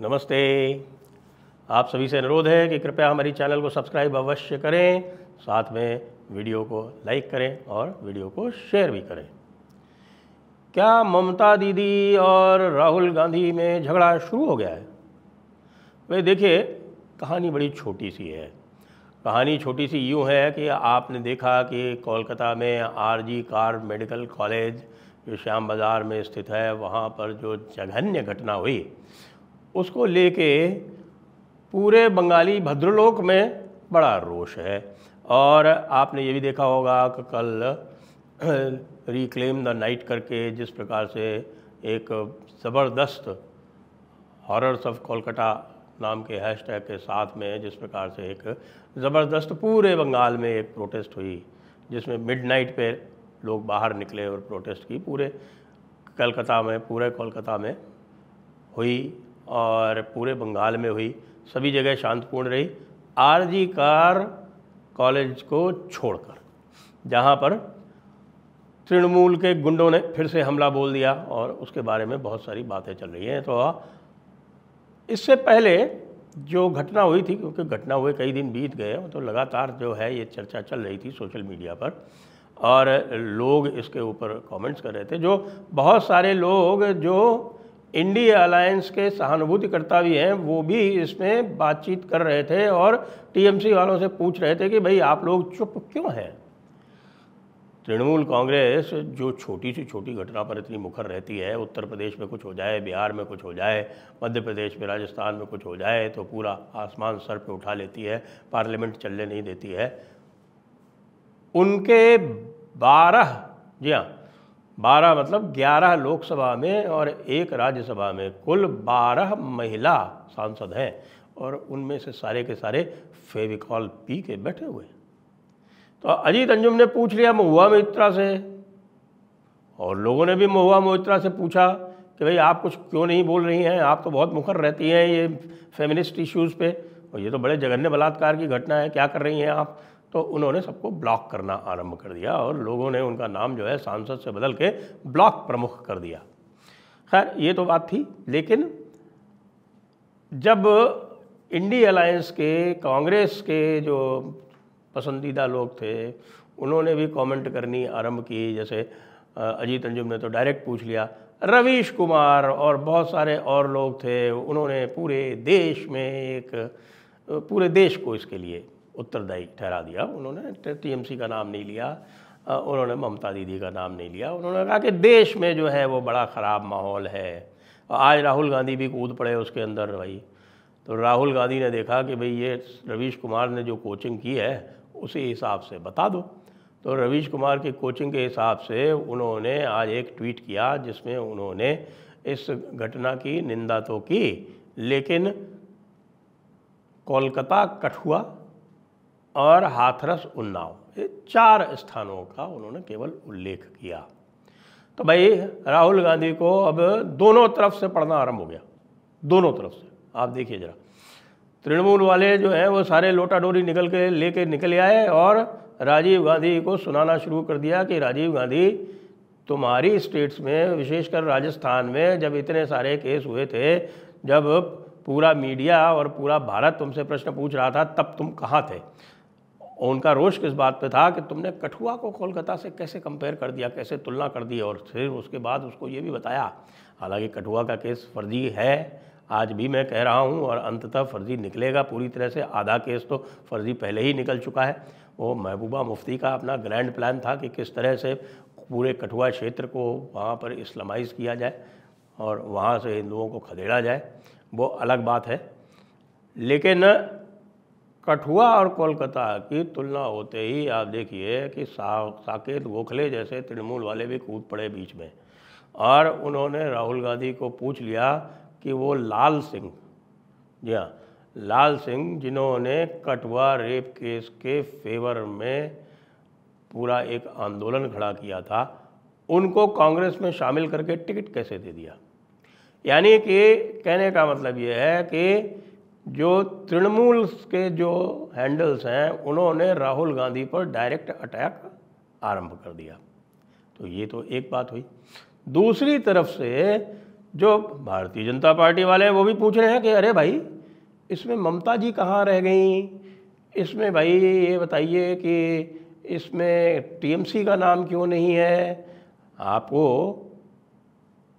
नमस्ते आप सभी से अनुरोध है कि कृपया हमारी चैनल को सब्सक्राइब अवश्य करें साथ में वीडियो को लाइक करें और वीडियो को शेयर भी करें क्या ममता दीदी और राहुल गांधी में झगड़ा शुरू हो गया है भाई देखिए कहानी बड़ी छोटी सी है कहानी छोटी सी यूँ है कि आपने देखा कि कोलकाता में आरजी कार मेडिकल कॉलेज जो श्याम बाज़ार में स्थित है वहाँ पर जो जघन्य घटना हुई उसको लेके पूरे बंगाली भद्रलोक में बड़ा रोष है और आपने ये भी देखा होगा कि कल रिक्लेम द नाइट करके जिस प्रकार से एक ज़बरदस्त हॉरर्स ऑफ कोलकाता नाम के हैशटैग के साथ में जिस प्रकार से एक ज़बरदस्त पूरे बंगाल में एक प्रोटेस्ट हुई जिसमें मिडनाइट पे लोग बाहर निकले और प्रोटेस्ट की पूरे कलकत्ता में पूरे कोलकाता में हुई और पूरे बंगाल में हुई सभी जगह शांतिपूर्ण रही जी कार कॉलेज को छोड़कर जहाँ पर तृणमूल के गुंडों ने फिर से हमला बोल दिया और उसके बारे में बहुत सारी बातें चल रही हैं तो इससे पहले जो घटना हुई थी क्योंकि घटना हुए कई दिन बीत गए तो लगातार जो है ये चर्चा चल रही थी सोशल मीडिया पर और लोग इसके ऊपर कमेंट्स कर रहे थे जो बहुत सारे लोग जो इंडिया अलायंस के सहानुभूतिकर्ता भी हैं वो भी इसमें बातचीत कर रहे थे और टीएमसी वालों से पूछ रहे थे कि भाई आप लोग चुप क्यों हैं तृणमूल कांग्रेस जो छोटी सी छोटी घटना पर इतनी मुखर रहती है उत्तर प्रदेश में कुछ हो जाए बिहार में कुछ हो जाए मध्य प्रदेश में राजस्थान में कुछ हो जाए तो पूरा आसमान सर पे उठा लेती है पार्लियामेंट चलने नहीं देती है उनके बारह जी हाँ बारह मतलब ग्यारह लोकसभा में और एक राज्यसभा में कुल बारह महिला सांसद हैं और उनमें से सारे के सारे फेविकॉल पी के बैठे हुए हैं तो अजीत अंजुम ने पूछ लिया महुआ मोहित्रा से और लोगों ने भी महुआ मोहित्रा से पूछा कि भाई आप कुछ क्यों नहीं बोल रही हैं आप तो बहुत मुखर रहती हैं ये फेमिनिस्ट इश्यूज़ पे और ये तो बड़े जघन्य बलात्कार की घटना है क्या कर रही हैं आप तो उन्होंने सबको ब्लॉक करना आरंभ कर दिया और लोगों ने उनका नाम जो है सांसद से बदल के ब्लॉक प्रमुख कर दिया खैर ये तो बात थी लेकिन जब इंडी अलायंस के कांग्रेस के जो पसंदीदा लोग थे उन्होंने भी कमेंट करनी आरंभ की जैसे अजीत अंजुम ने तो डायरेक्ट पूछ लिया रवीश कुमार और बहुत सारे और लोग थे उन्होंने पूरे देश में एक पूरे देश को इसके लिए उत्तरदायी ठहरा दिया उन्होंने टीएमसी का नाम नहीं लिया उन्होंने ममता दीदी का नाम नहीं लिया उन्होंने कहा कि देश में जो है वो बड़ा ख़राब माहौल है आज राहुल गांधी भी कूद पड़े उसके अंदर भाई तो राहुल गांधी ने देखा कि भाई ये रवीश कुमार ने जो कोचिंग की है उसी हिसाब से बता दो तो रवीश कुमार की कोचिंग के हिसाब से उन्होंने आज एक ट्वीट किया जिसमें उन्होंने इस घटना की निंदा तो की लेकिन कोलकाता कठुआ और हाथरस उन्नाव ये चार स्थानों का उन्होंने केवल उल्लेख किया तो भाई राहुल गांधी को अब दोनों तरफ से पढ़ना आरंभ हो गया दोनों तरफ से आप देखिए ज़रा तृणमूल वाले जो हैं वो सारे लोटा डोरी निकल के लेके निकल आए और राजीव गांधी को सुनाना शुरू कर दिया कि राजीव गांधी तुम्हारी स्टेट्स में विशेषकर राजस्थान में जब इतने सारे केस हुए थे जब पूरा मीडिया और पूरा भारत तुमसे प्रश्न पूछ रहा था तब तुम कहाँ थे और उनका रोष किस बात पे था कि तुमने कठुआ को कोलकाता से कैसे कंपेयर कर दिया कैसे तुलना कर दी और फिर उसके बाद उसको ये भी बताया हालांकि कठुआ का केस फर्जी है आज भी मैं कह रहा हूँ और अंततः फर्जी निकलेगा पूरी तरह से आधा केस तो फर्जी पहले ही निकल चुका है वो महबूबा मुफ्ती का अपना ग्रैंड प्लान था कि किस तरह से पूरे कठुआ क्षेत्र को वहाँ पर इस्लामाइज किया जाए और वहाँ से हिंदुओं को खदेड़ा जाए वो अलग बात है लेकिन कठुआ और कोलकाता की तुलना होते ही आप देखिए कि सा, साकेत गोखले जैसे तृणमूल वाले भी कूद पड़े बीच में और उन्होंने राहुल गांधी को पूछ लिया कि वो लाल सिंह जी हाँ लाल सिंह जिन्होंने कठुआ रेप केस के फेवर में पूरा एक आंदोलन खड़ा किया था उनको कांग्रेस में शामिल करके टिकट कैसे दे दिया यानी कि कहने का मतलब ये है कि जो तृणमूल के जो हैंडल्स हैं उन्होंने राहुल गांधी पर डायरेक्ट अटैक आरंभ कर दिया तो ये तो एक बात हुई दूसरी तरफ से जो भारतीय जनता पार्टी वाले हैं वो भी पूछ रहे हैं कि अरे भाई इसमें ममता जी कहाँ रह गई इसमें भाई ये बताइए कि इसमें टीएमसी का नाम क्यों नहीं है आपको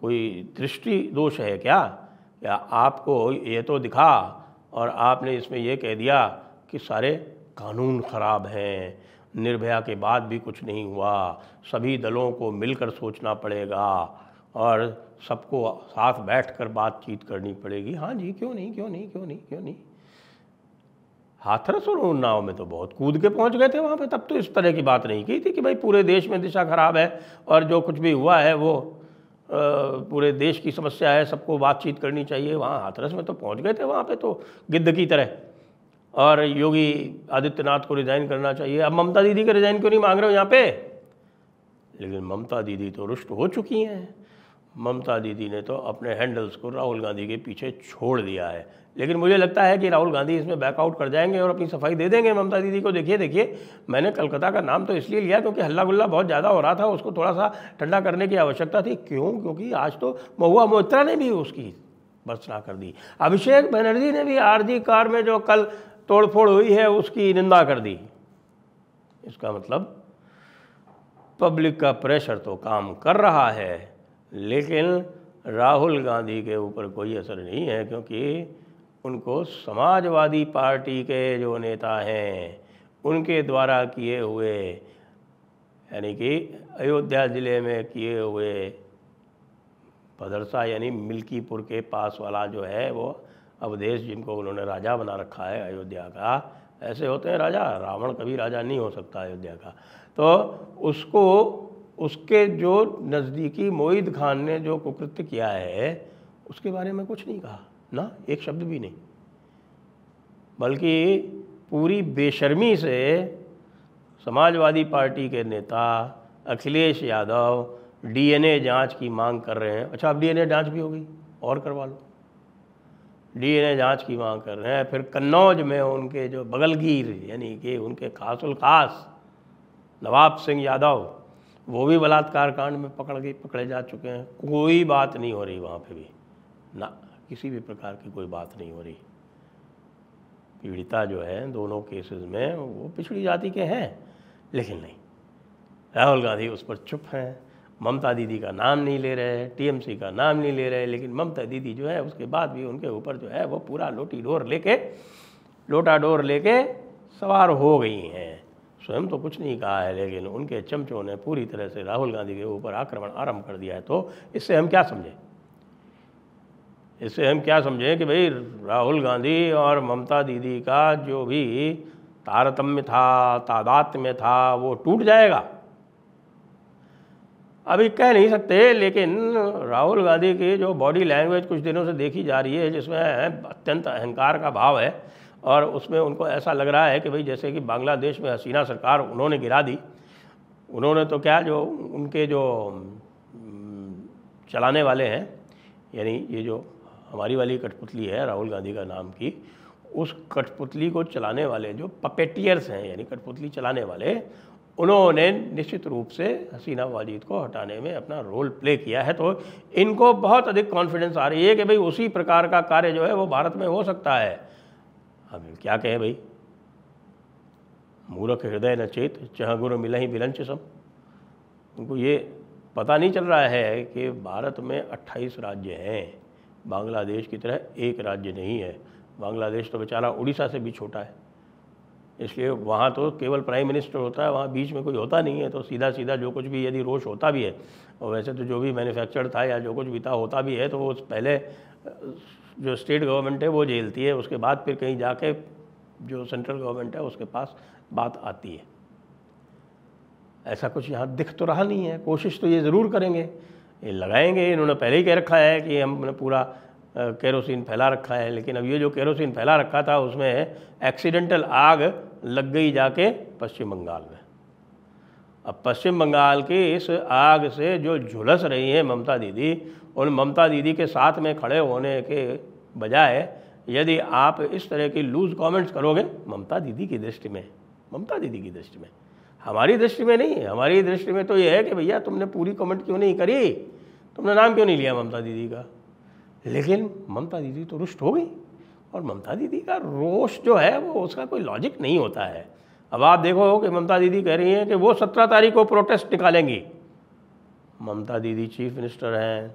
कोई दृष्टि दोष है क्या या आपको ये तो दिखा और आपने इसमें यह कह दिया कि सारे कानून ख़राब हैं निर्भया के बाद भी कुछ नहीं हुआ सभी दलों को मिलकर सोचना पड़ेगा और सबको साथ बैठकर बातचीत करनी पड़ेगी हाँ जी क्यों नहीं क्यों नहीं क्यों नहीं क्यों नहीं हाथरस और उन्नाव में तो बहुत कूद के पहुंच गए थे वहाँ पे तब तो इस तरह की बात नहीं की थी कि भाई पूरे देश में दिशा खराब है और जो कुछ भी हुआ है वो पूरे देश की समस्या है सबको बातचीत करनी चाहिए वहाँ हाथरस में तो पहुँच गए थे वहाँ पे तो गिद्ध की तरह और योगी आदित्यनाथ को रिज़ाइन करना चाहिए अब ममता दीदी का रिज़ाइन क्यों नहीं मांग रहे हो यहाँ पे लेकिन ममता दीदी तो रुष्ट हो चुकी हैं ममता दीदी ने तो अपने हैंडल्स को राहुल गांधी के पीछे छोड़ दिया है लेकिन मुझे लगता है कि राहुल गांधी इसमें बैकआउट कर जाएंगे और अपनी सफाई दे देंगे ममता दीदी को देखिए देखिए मैंने कलकत्ता का नाम तो इसलिए लिया क्योंकि हल्ला गुल्ला बहुत ज़्यादा हो रहा था उसको थोड़ा सा ठंडा करने की आवश्यकता थी क्यों क्योंकि आज तो महुआ मोहित्रा ने भी उसकी भर्सना कर दी अभिषेक बनर्जी ने भी आरजी कार में जो कल तोड़फोड़ हुई है उसकी निंदा कर दी इसका मतलब पब्लिक का प्रेशर तो काम कर रहा है लेकिन राहुल गांधी के ऊपर कोई असर नहीं है क्योंकि उनको समाजवादी पार्टी के जो नेता हैं उनके द्वारा किए हुए यानी कि अयोध्या ज़िले में किए हुए भदरसा यानी मिल्कीपुर के पास वाला जो है वो अवधेश जिनको उन्होंने राजा बना रखा है अयोध्या का ऐसे होते हैं राजा रावण कभी राजा नहीं हो सकता अयोध्या का तो उसको उसके जो नज़दीकी मोईद खान ने जो कुकृत्य किया है उसके बारे में कुछ नहीं कहा ना एक शब्द भी नहीं बल्कि पूरी बेशर्मी से समाजवादी पार्टी के नेता अखिलेश यादव डीएनए जांच की मांग कर रहे हैं अच्छा अब डीएनए जांच भी हो गई और करवा लो डीएनए जांच की मांग कर रहे हैं फिर कन्नौज में उनके जो बगलगीर यानी कि उनके खासुल खास नवाब सिंह यादव वो भी बलात्कार कांड में पकड़ गई पकड़े जा चुके हैं कोई बात नहीं हो रही वहाँ पे भी ना किसी भी प्रकार की कोई बात नहीं हो रही पीड़िता जो है दोनों केसेस में वो पिछड़ी जाति के हैं लेकिन नहीं राहुल गांधी उस पर चुप हैं ममता दीदी का नाम नहीं ले रहे टीएमसी का नाम नहीं ले रहे लेकिन ममता दीदी जो है उसके बाद भी उनके ऊपर जो है वो पूरा लोटी डोर लेके लोटा डोर लेके सवार हो गई हैं स्वयं तो कुछ नहीं कहा है लेकिन उनके चमचों ने पूरी तरह से राहुल गांधी के ऊपर आक्रमण आरंभ कर दिया है तो इससे हम क्या समझें इससे हम क्या समझें कि भाई राहुल गांधी और ममता दीदी का जो भी तारतम्य था तादात में था वो टूट जाएगा अभी कह नहीं सकते लेकिन राहुल गांधी की जो बॉडी लैंग्वेज कुछ दिनों से देखी जा रही है जिसमें अत्यंत अहंकार का भाव है और उसमें उनको ऐसा लग रहा है कि भाई जैसे कि बांग्लादेश में हसीना सरकार उन्होंने गिरा दी उन्होंने तो क्या जो उनके जो चलाने वाले हैं यानी ये जो हमारी वाली कठपुतली है राहुल गांधी का नाम की उस कठपुतली को चलाने वाले जो पपेटियर्स हैं यानी कठपुतली चलाने वाले उन्होंने निश्चित रूप से हसीना वाजिद को हटाने में अपना रोल प्ले किया है तो इनको बहुत अधिक कॉन्फिडेंस आ रही है कि भाई उसी प्रकार का कार्य जो है वो भारत में हो सकता है अब क्या कहे भाई मूर्ख हृदय न चेत चह गुरु मिल ही बिलंच सब उनको ये पता नहीं चल रहा है कि भारत में 28 राज्य हैं बांग्लादेश की तरह एक राज्य नहीं है बांग्लादेश तो बेचारा उड़ीसा से भी छोटा है इसलिए वहाँ तो केवल प्राइम मिनिस्टर होता है वहाँ बीच में कोई होता नहीं है तो सीधा सीधा जो कुछ भी यदि रोष होता भी है और वैसे तो जो भी मैन्युफैक्चर था या जो कुछ भी था होता भी है तो वो पहले जो स्टेट गवर्नमेंट है वो झेलती है उसके बाद फिर कहीं जाके जो सेंट्रल गवर्नमेंट है उसके पास बात आती है ऐसा कुछ यहाँ दिख तो रहा नहीं है कोशिश तो ये ज़रूर करेंगे ये लगाएंगे इन्होंने पहले ही कह रखा है कि हमने पूरा केरोसिन फैला रखा है लेकिन अब ये जो केरोसिन फैला रखा था उसमें एक्सीडेंटल आग लग गई जाके पश्चिम बंगाल में अब पश्चिम बंगाल की इस आग से जो झुलस रही है ममता दीदी उन ममता दीदी के साथ में खड़े होने के बजाय यदि आप इस तरह की लूज कमेंट्स करोगे ममता दीदी की दृष्टि में ममता दीदी की दृष्टि में हमारी दृष्टि में नहीं हमारी दृष्टि में तो ये है कि भैया तुमने पूरी कमेंट क्यों नहीं करी तुमने नाम क्यों नहीं लिया ममता दीदी का लेकिन ममता दीदी तो रुष्ट हो गई और ममता दीदी का रोष जो है वो उसका कोई लॉजिक नहीं होता है अब आप देखो कि ममता दीदी कह रही हैं कि वो सत्रह तारीख को प्रोटेस्ट निकालेंगी ममता दीदी चीफ मिनिस्टर हैं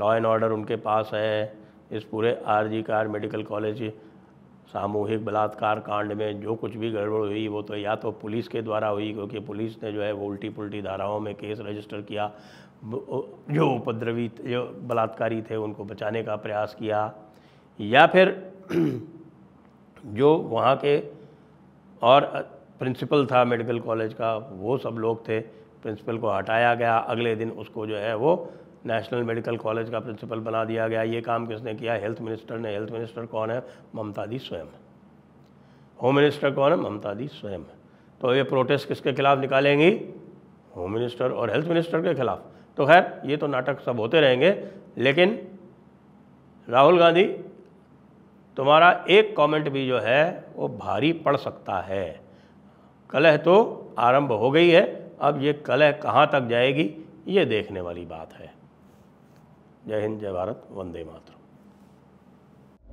लॉ एंड ऑर्डर उनके पास है इस पूरे R G Kar medical college सामूहिक बलात्कार कांड में जो कुछ भी गड़बड़ हुई वो तो या तो पुलिस के द्वारा हुई क्योंकि पुलिस ने जो है वो उल्टी पुल्टी धाराओं में केस रजिस्टर किया जो उपद्रवी जो बलात्कारी थे उनको बचाने का प्रयास किया या फिर जो वहाँ के और प्रिंसिपल था मेडिकल कॉलेज का वो सब लोग थे प्रिंसिपल को हटाया गया अगले दिन उसको जो है वो नेशनल मेडिकल कॉलेज का प्रिंसिपल बना दिया गया ये काम किसने किया हेल्थ मिनिस्टर ने हेल्थ मिनिस्टर कौन है ममता दी स्वयं होम मिनिस्टर कौन है ममता दी स्वयं तो ये प्रोटेस्ट किसके खिलाफ निकालेंगी होम मिनिस्टर और हेल्थ मिनिस्टर के खिलाफ तो खैर ये तो नाटक सब होते रहेंगे लेकिन राहुल गांधी तुम्हारा एक कमेंट भी जो है वो भारी पड़ सकता है कलह तो आरंभ हो गई है अब ये कलह कहाँ तक जाएगी ये देखने वाली बात है जय हिंद जय भारत वंदे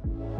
you